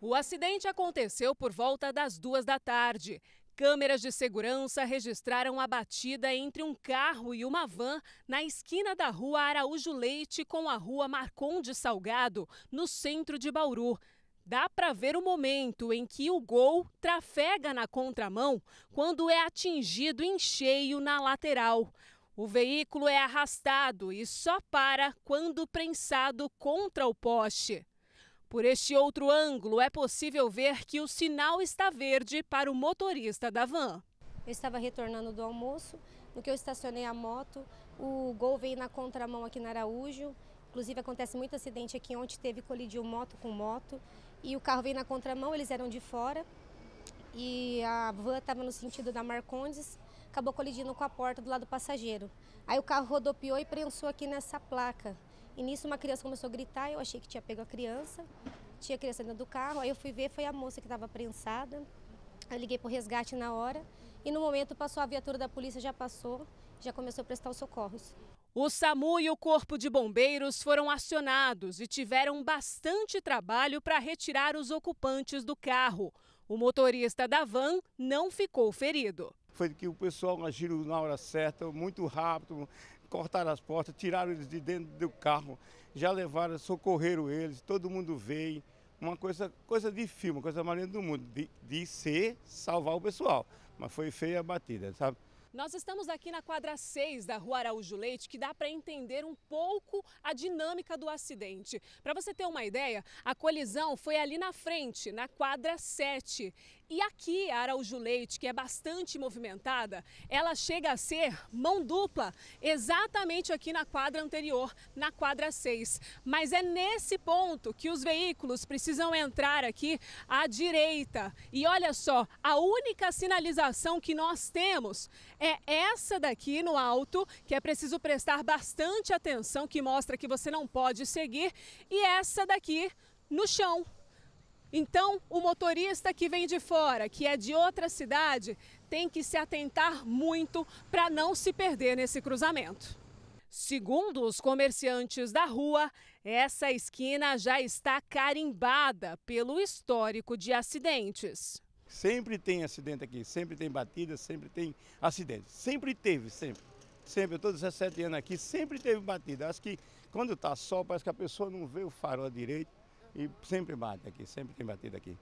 O acidente aconteceu por volta das duas da tarde. Câmeras de segurança registraram a batida entre um carro e uma van na esquina da rua Araújo Leite com a rua Marconde Salgado, no centro de Bauru. Dá para ver o momento em que o gol trafega na contramão quando é atingido em cheio na lateral. O veículo é arrastado e só para quando prensado contra o poste. Por este outro ângulo, é possível ver que o sinal está verde para o motorista da van. Eu estava retornando do almoço, no que eu estacionei a moto, o gol veio na contramão aqui na Araújo. Inclusive acontece muito acidente aqui onde teve colidiu moto com moto e o carro veio na contramão, eles eram de fora e a van estava no sentido da Marcondes, acabou colidindo com a porta do lado do passageiro. Aí o carro rodopiou e prensou aqui nessa placa. E nisso uma criança começou a gritar, eu achei que tinha pego a criança, tinha a criança dentro do carro, aí eu fui ver, foi a moça que estava prensada. Eu liguei para o resgate na hora e no momento passou a viatura da polícia, já passou, já começou a prestar os socorros. O SAMU e o Corpo de Bombeiros foram acionados e tiveram bastante trabalho para retirar os ocupantes do carro. O motorista da van não ficou ferido foi que o pessoal agiu na hora certa, muito rápido, cortaram as portas, tiraram eles de dentro do carro, já levaram, socorreram eles, todo mundo veio. Uma coisa, coisa de filme, coisa mais do mundo, de, de ser, salvar o pessoal. Mas foi feia a batida, sabe? Nós estamos aqui na quadra 6 da Rua Araújo Leite, que dá para entender um pouco a dinâmica do acidente. Para você ter uma ideia, a colisão foi ali na frente, na quadra 7. E aqui, a Araújo Leite, que é bastante movimentada, ela chega a ser mão dupla, exatamente aqui na quadra anterior, na quadra 6. Mas é nesse ponto que os veículos precisam entrar aqui à direita. E olha só, a única sinalização que nós temos é essa daqui no alto, que é preciso prestar bastante atenção, que mostra que você não pode seguir, e essa daqui no chão. Então, o motorista que vem de fora, que é de outra cidade, tem que se atentar muito para não se perder nesse cruzamento. Segundo os comerciantes da rua, essa esquina já está carimbada pelo histórico de acidentes. Sempre tem acidente aqui, sempre tem batida, sempre tem acidente. Sempre teve, sempre. Sempre, todos esses sete anos aqui, sempre teve batida. Acho que quando está sol, parece que a pessoa não vê o farol direito e sempre bate aqui, sempre tem batido aqui.